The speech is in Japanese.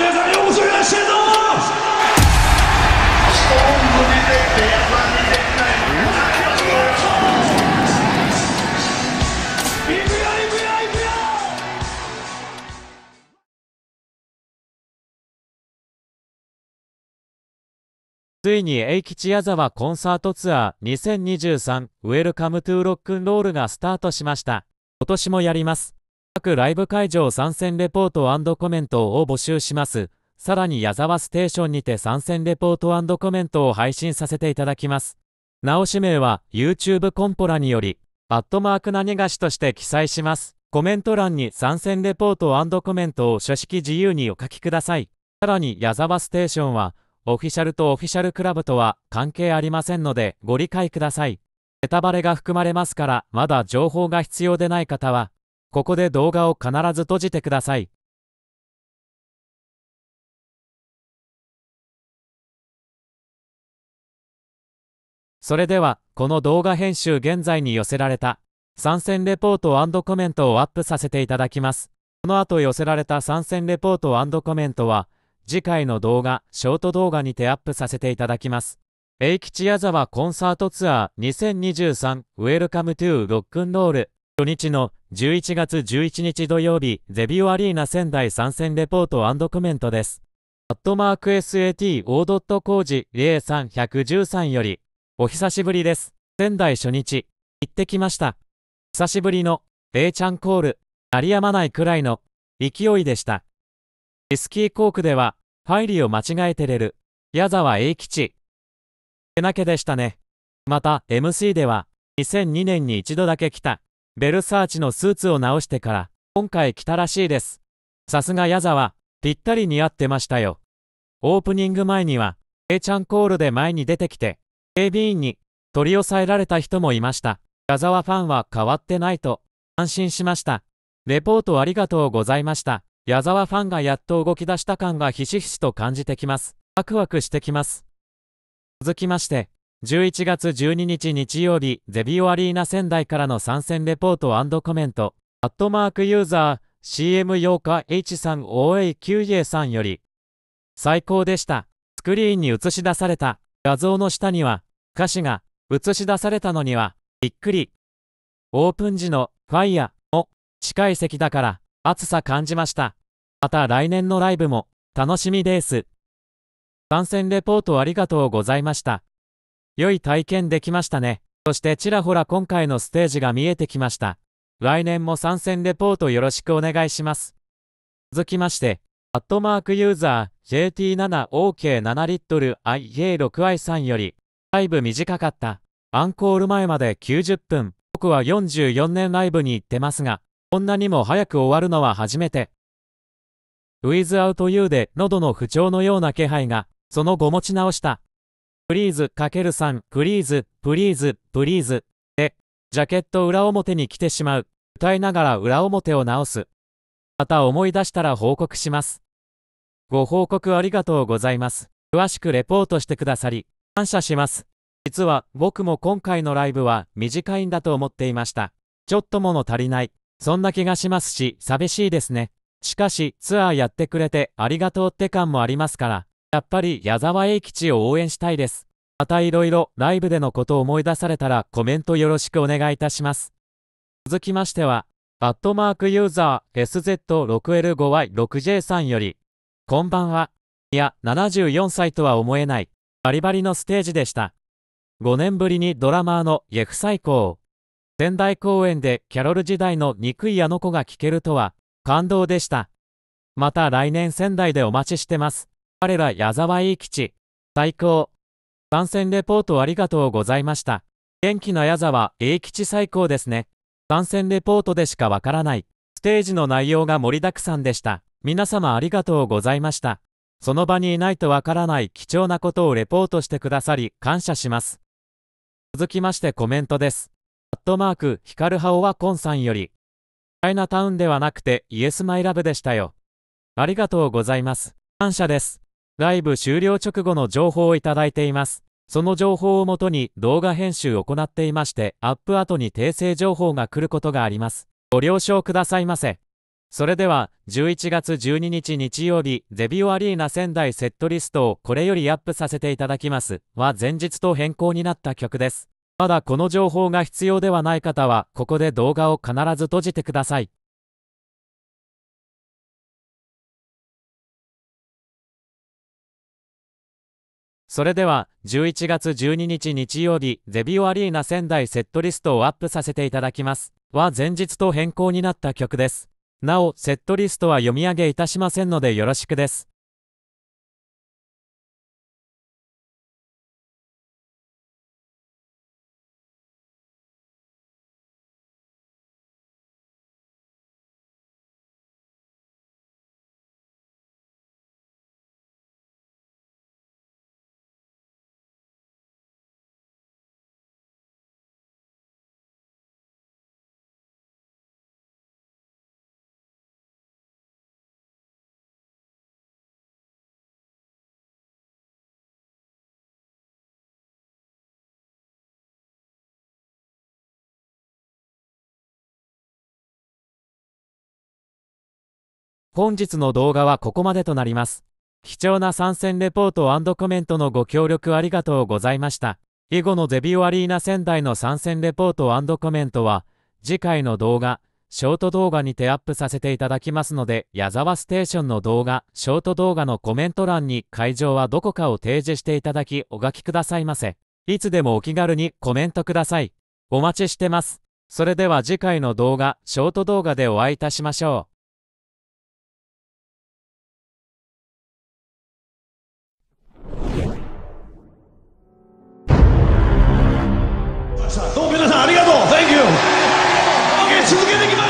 よいついに永吉矢沢コンサートツアー2023ウェルカムトゥーロックンロールがスタートしました。今年もやります。各ライブ会場参戦レポートコメントを募集します。さらに矢沢ステーションにて参戦レポートコメントを配信させていただきます。直し名は YouTube コンポラにより、アットマーク何がしとして記載します。コメント欄に参戦レポートコメントを書式自由にお書きください。さらに矢沢ステーションは、オフィシャルとオフィシャルクラブとは関係ありませんのでご理解ください。ネタバレが含まれますから、まだ情報が必要でない方は、ここで動画を必ず閉じてください。それでは、この動画編集現在に寄せられた参戦レポートコメントをアップさせていただきます。この後寄せられた参戦レポートコメントは、次回の動画、ショート動画にてアップさせていただきます。永吉矢沢コンサートツアー2023ウェルカムトゥーロックンロール初日の11月11日土曜日、ゼビオアリーナ仙台参戦レポートコメントです。アットマーク SATO. 工事03113より、お久しぶりです。仙台初日、行ってきました。久しぶりの、A ちゃんコール、鳴りやまないくらいの、勢いでした。リスキーコークでは、ファイリを間違えてれる、矢沢永吉。手なけでしたね。また、MC では、2002年に一度だけ来た。ベルサーチのスーツを直してから、今回来たらしいです。さすが矢沢、ぴったり似合ってましたよ。オープニング前には、A ちゃんコールで前に出てきて、警備員に取り押さえられた人もいました。矢沢ファンは変わってないと、安心しました。レポートありがとうございました。矢沢ファンがやっと動き出した感がひしひしと感じてきます。ワクワクしてきます。続きまして、11月12日日曜日、ゼビオアリーナ仙台からの参戦レポートコメント、アットマークユーザー、CM 8日 H3OA9A さんより、最高でした。スクリーンに映し出された画像の下には、歌詞が映し出されたのには、びっくり。オープン時のファイヤも近い席だから暑さ感じました。また来年のライブも楽しみです。参戦レポートありがとうございました。良い体験できましたね。そしてちらほら今回のステージが見えてきました。来年も参戦レポートよろしくお願いします。続きまして、アットマークユーザー JT7OK7 リットル IA6i さんより、ライブ短かった。アンコール前まで90分。僕は44年ライブに行ってますが、こんなにも早く終わるのは初めて。ウィズアウト u で喉の不調のような気配が、その後持ち直した。プリーズ×さん、プリーズ、プリーズ、プリーズで、ジャケット裏表に来てしまう。歌いながら裏表を直す。また思い出したら報告します。ご報告ありがとうございます。詳しくレポートしてくださり、感謝します。実は僕も今回のライブは短いんだと思っていました。ちょっと物足りない。そんな気がしますし、寂しいですね。しかし、ツアーやってくれてありがとうって感もありますから。やっぱり矢沢永吉を応援したいです。またいろいろライブでのことを思い出されたらコメントよろしくお願いいたします。続きましては、バットマークユーザー SZ6L5Y6J さんより、こんばんは。いや、74歳とは思えない、バリバリのステージでした。5年ぶりにドラマーのイェフ最高。仙台公演でキャロル時代の憎いあの子が聴けるとは、感動でした。また来年仙台でお待ちしてます。我ら矢沢永吉、最高。参戦レポートありがとうございました。元気な矢沢永吉最高ですね。参戦レポートでしかわからない。ステージの内容が盛りだくさんでした。皆様ありがとうございました。その場にいないとわからない貴重なことをレポートしてくださり、感謝します。続きましてコメントです。アットマーク、ヒカルハオワコンさんより、チャイナタウンではなくて、イエスマイラブでしたよ。ありがとうございます。感謝です。ライブ終了直後の情報をいただいています。その情報をもとに動画編集を行っていまして、アップ後に訂正情報が来ることがあります。ご了承くださいませ。それでは、11月12日日曜日、ゼビオアリーナ仙台セットリストをこれよりアップさせていただきます。は前日と変更になった曲です。まだこの情報が必要ではない方は、ここで動画を必ず閉じてください。それでは、11月12日日曜日、ゼビオアリーナ仙台セットリストをアップさせていただきます。は前日と変更になった曲です。なお、セットリストは読み上げいたしませんのでよろしくです。本日の動画はここまでとなります。貴重な参戦レポートコメントのご協力ありがとうございました。以後のデビューアリーナ仙台の参戦レポートコメントは、次回の動画、ショート動画にてアップさせていただきますので、矢沢ステーションの動画、ショート動画のコメント欄に会場はどこかを提示していただきお書きくださいませ。いつでもお気軽にコメントください。お待ちしてます。それでは次回の動画、ショート動画でお会いいたしましょう。さんありがとう Thank you 続けていきます